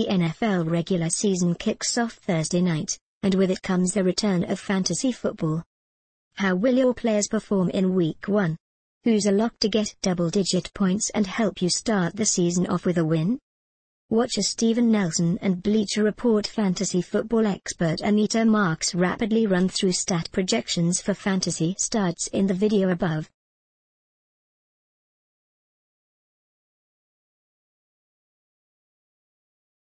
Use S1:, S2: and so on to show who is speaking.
S1: The NFL regular season kicks off Thursday night, and with it comes the return of fantasy football. How will your players perform in week 1? Who's a lock to get double-digit points and help you start the season off with a win? Watch as Steven Nelson and Bleacher Report fantasy football expert Anita Marks rapidly run through stat projections for fantasy starts in the video above.